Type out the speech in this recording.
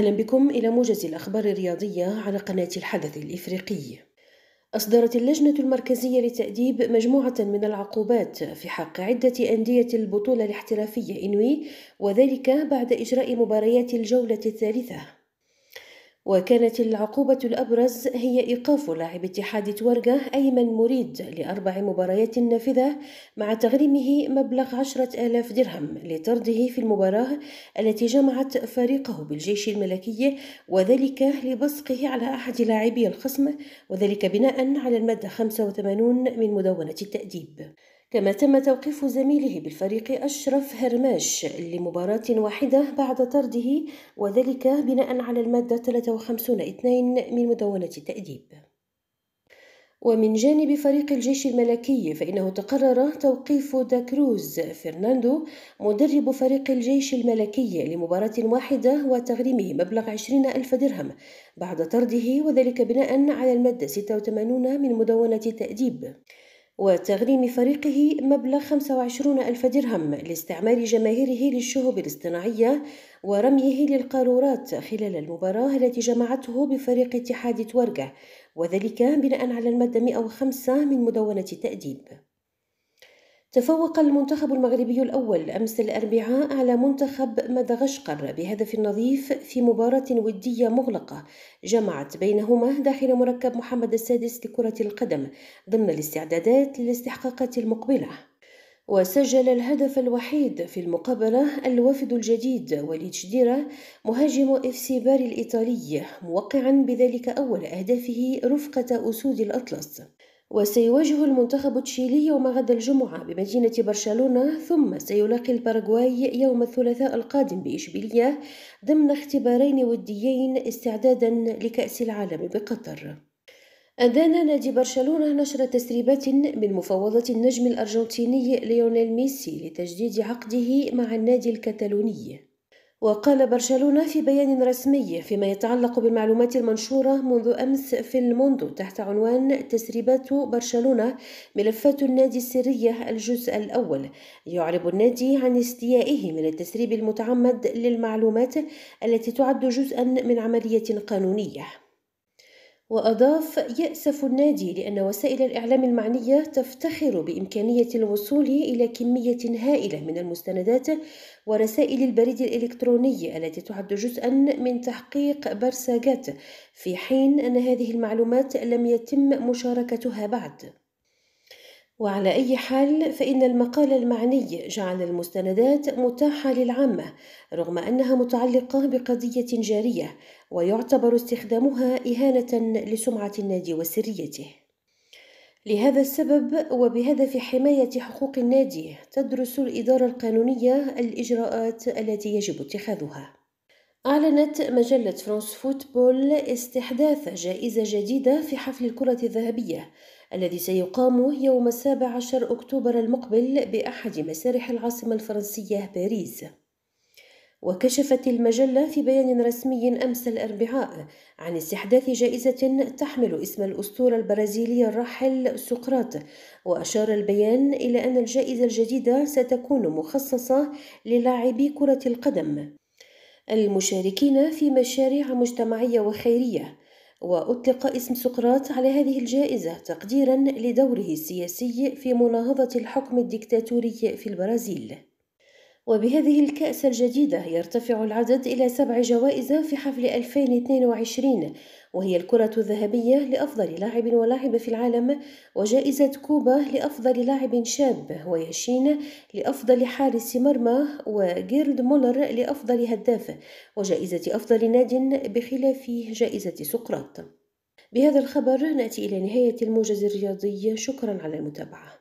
أهلا بكم إلى موجز الأخبار الرياضية على قناة الحدث الإفريقي. أصدرت اللجنة المركزية لتأديب مجموعة من العقوبات في حق عدة أندية البطولة الاحترافية إنوي وذلك بعد إجراء مباريات الجولة الثالثة وكانت العقوبة الأبرز هي إيقاف لاعب اتحاد تورقة أيمن مريد لأربع مباريات نافذة مع تغريمه مبلغ عشرة آلاف درهم لطرده في المباراة التي جمعت فريقه بالجيش الملكي وذلك لبصقه على أحد لاعبي الخصم وذلك بناء على المادة 85 من مدونة التأديب كما تم توقيف زميله بالفريق أشرف هرماش لمباراة واحدة بعد طرده وذلك بناء على المادة المادة 53-2 من مدونة التأديب ومن جانب فريق الجيش الملكي فإنه تقرر توقيف داكروز فرناندو مدرب فريق الجيش الملكي لمباراة واحدة وتغريمه مبلغ 20 ألف درهم بعد طرده وذلك بناء على المادة 86 من مدونة التأديب وتغريم فريقه مبلغ 25 ألف درهم لاستعمال جماهيره للشهب الاصطناعية ورميه للقارورات خلال المباراة التي جمعته بفريق اتحاد تورقة وذلك بناء على المادة 105 من مدونة التأديب تفوق المنتخب المغربي الأول أمس الأربعاء على منتخب مدغشقر بهدف نظيف في مباراة ودية مغلقة جمعت بينهما داخل مركب محمد السادس لكرة القدم ضمن الاستعدادات للاستحقاقات المقبلة وسجل الهدف الوحيد في المقابلة الوفد الجديد وليد شديرة مهاجم اف سي باري الإيطالي موقعا بذلك أول أهدافه رفقة أسود الأطلس وسيواجه المنتخب التشيلي يوم غد الجمعة بمدينة برشلونة ثم سيلاقي الباراغواي يوم الثلاثاء القادم بإشبيلية ضمن اختبارين وديين استعدادا لكأس العالم بقطر أدان نادي برشلونة نشر تسريبات من مفوضة النجم الأرجنتيني ليونيل ميسي لتجديد عقده مع النادي الكتالوني وقال برشلونة في بيان رسمي فيما يتعلق بالمعلومات المنشورة منذ أمس في الموندو تحت عنوان تسريبات برشلونة ملفات النادي السرية الجزء الأول يعرب النادي عن استيائه من التسريب المتعمد للمعلومات التي تعد جزءا من عملية قانونية وأضاف يأسف النادي لأن وسائل الإعلام المعنية تفتخر بإمكانية الوصول إلى كمية هائلة من المستندات ورسائل البريد الإلكتروني التي تعد جزءا من تحقيق برساجات في حين أن هذه المعلومات لم يتم مشاركتها بعد وعلى أي حال فإن المقال المعني جعل المستندات متاحة للعامة رغم أنها متعلقة بقضية جارية ويعتبر استخدامها إهانة لسمعة النادي وسريته. لهذا السبب وبهدف حماية حقوق النادي تدرس الإدارة القانونية الإجراءات التي يجب اتخاذها. أعلنت مجلة فرانس فوتبول استحداث جائزة جديدة في حفل الكرة الذهبية الذي سيقام يوم السابع عشر أكتوبر المقبل بأحد مسارح العاصمة الفرنسية باريس وكشفت المجلة في بيان رسمي أمس الأربعاء عن استحداث جائزة تحمل اسم الأسطورة البرازيلية الراحل سقراط وأشار البيان إلى أن الجائزة الجديدة ستكون مخصصة للاعبي كرة القدم المشاركين في مشاريع مجتمعية وخيرية وأطلق اسم سقراط على هذه الجائزة تقديرا لدوره السياسي في مناهضة الحكم الدكتاتوري في البرازيل وبهذه الكأس الجديدة يرتفع العدد إلى سبع جوائز في حفل 2022 وهي الكرة الذهبية لأفضل لاعب ولاعبة في العالم وجائزة كوبا لأفضل لاعب شاب وياشين لأفضل حارس مرمى وجيرد مولر لأفضل هداف وجائزة أفضل ناد بخلاف جائزة سقراط بهذا الخبر نأتي إلى نهاية الموجز الرياضي شكرا على المتابعة